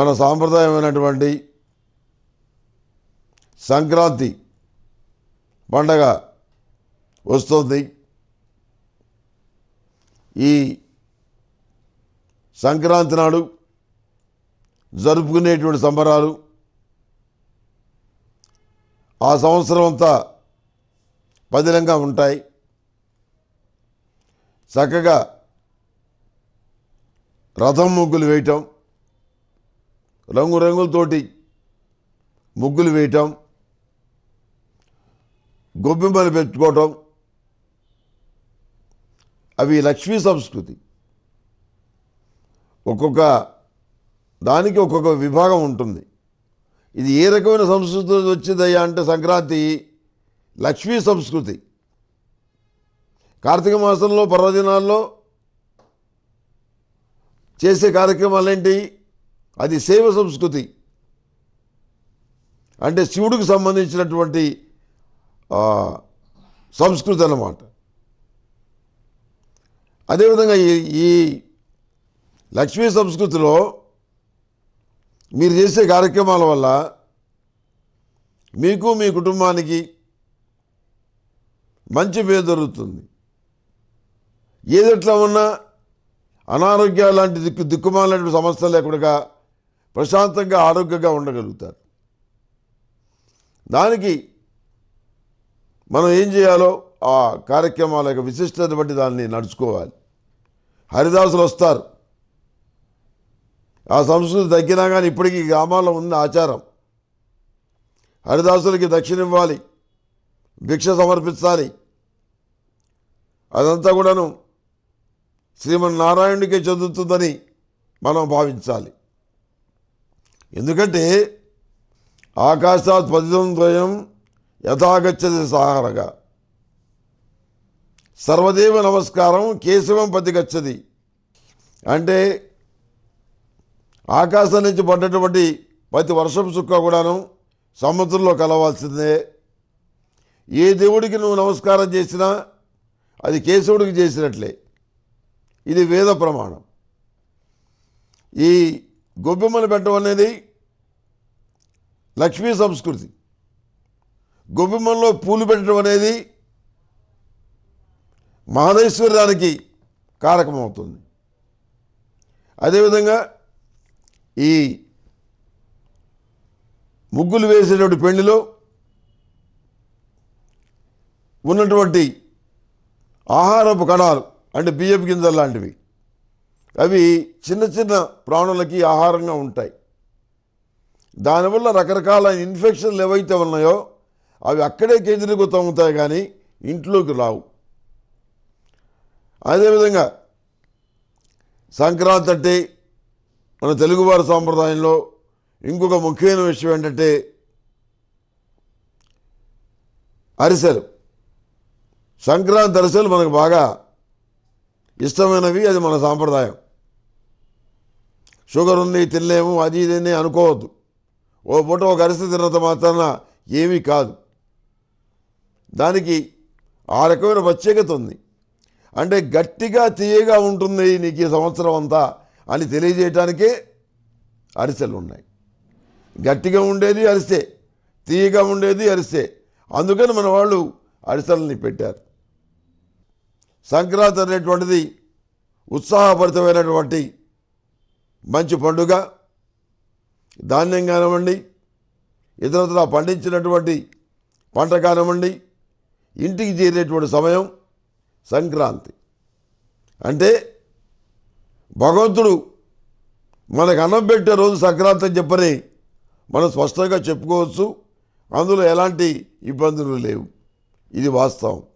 మన సాంప్రదాయమైనటువంటి సంక్రాంతి పండగ వస్తుంది ఈ సంక్రాంతి నాడు జరుపుకునేటువంటి సంబరాలు ఆ సంవత్సరం అంతా పదిలంగా ఉంటాయి చక్కగా రథం ముగ్గులు వేయటం రంగురంగులతోటి ముగ్గులు వేయటం గొబ్బిమ్మలు పెట్టుకోవటం అవి లక్ష్మీ సంస్కృతి ఒక్కొక్క దానికి ఒక్కొక్క విభాగం ఉంటుంది ఇది ఏ రకమైన సంస్కృతి వచ్చిందయ్యా అంటే సంక్రాంతి లక్ష్మీ సంస్కృతి కార్తీక మాసంలో పర్వదినాల్లో చేసే కార్యక్రమాలు ఏంటి అది శైవ సంస్కృతి అంటే శివుడికి సంబంధించినటువంటి సంస్కృతి అన్నమాట అదేవిధంగా ఈ ఈ లక్ష్మీ సంస్కృతిలో మీరు చేసే కార్యక్రమాల వల్ల మీకు మీ కుటుంబానికి మంచి పేరు దొరుకుతుంది ఏదట్లా ఉన్నా అనారోగ్యాలు లాంటి దిక్కు దిక్కుమాలాంటి సమస్యలు లేకుండా ప్రశాంతంగా ఆరోగ్యంగా ఉండగలుగుతారు దానికి మనం ఏం చేయాలో ఆ కార్యక్రమాల యొక్క విశిష్టత బట్టి దాన్ని నడుచుకోవాలి హరిదాసులు వస్తారు ఆ సంస్కృతి తగ్గినా కానీ ఇప్పటికీ గ్రామాల్లో ఉన్న ఆచారం హరిదాసులకి దక్షిణ ఇవ్వాలి భిక్ష సమర్పించాలి అదంతా కూడాను నారాయణుడికి చెందుతుందని మనం భావించాలి ఎందుకంటే ఆకాశాత్ పతితం ద్వయం యథాగచ్చది సాహరగా సర్వదేవ నమస్కారం కేశవం పతి గచ్చది అంటే ఆకాశం నుంచి పడ్డటువంటి ప్రతి వర్షం చుక్క కూడాను సముద్రంలో కలవాల్సిందే ఏ దేవుడికి నువ్వు నమస్కారం చేసినా అది కేశవుడికి చేసినట్లే ఇది వేద ప్రమాణం ఈ గొబ్బెమ్మలు పెట్టడం అనేది లక్ష్మీ సంస్కృతి గొబ్బెమ్మల్లో పూలు పెట్టడం అనేది మహదేశ్వరానికి కారకమవుతుంది అదేవిధంగా ఈ ముగ్గులు వేసేటువంటి పెళ్లిలో ఉన్నటువంటి ఆహారపు కణాలు అంటే బియ్యపు గింజలు లాంటివి అవి చిన్న చిన్న ప్రాణులకి ఆహారంగా ఉంటాయి దానివల్ల రకరకాల ఇన్ఫెక్షన్లు ఏవైతే ఉన్నాయో అవి అక్కడే కేంద్రీకృతం అవుతాయి కానీ ఇంట్లోకి రావు అదేవిధంగా సంక్రాంతి అంటే మన తెలుగువారి సాంప్రదాయంలో ఇంకొక ముఖ్యమైన విషయం ఏంటంటే అరిసెలు సంక్రాంతి అరిసెలు మనకు బాగా ఇష్టమైనవి అది మన సాంప్రదాయం షుగర్ ఉంది తినలేము అది ఇది అనుకోవద్దు ఓ పూట ఒక అరిసె తిన్నంత మాత్రాన ఏమీ కాదు దానికి ఆ రకమైన ప్రత్యేకత ఉంది అంటే గట్టిగా తీయగా ఉంటుంది నీకు ఈ సంవత్సరం అంతా అని తెలియజేయటానికే అరిసెలు ఉన్నాయి గట్టిగా ఉండేది అరిసే తీయగా ఉండేది అరిసే అందుకని మన వాళ్ళు అరిసెలని పెట్టారు సంక్రాంతి అనేటువంటిది ఉత్సాహభరితమైనటువంటి మంచి పండుగ ధాన్యం కానివ్వండి ఇతరత్ర పండించినటువంటి పంట కానివ్వండి ఇంటికి చేరేటువంటి సమయం సంక్రాంతి అంటే భగవంతుడు మనకు అన్నం పెట్టే రోజు సంక్రాంతి అని చెప్పని మనం స్పష్టంగా చెప్పుకోవచ్చు అందులో ఎలాంటి ఇబ్బందులు లేవు ఇది వాస్తవం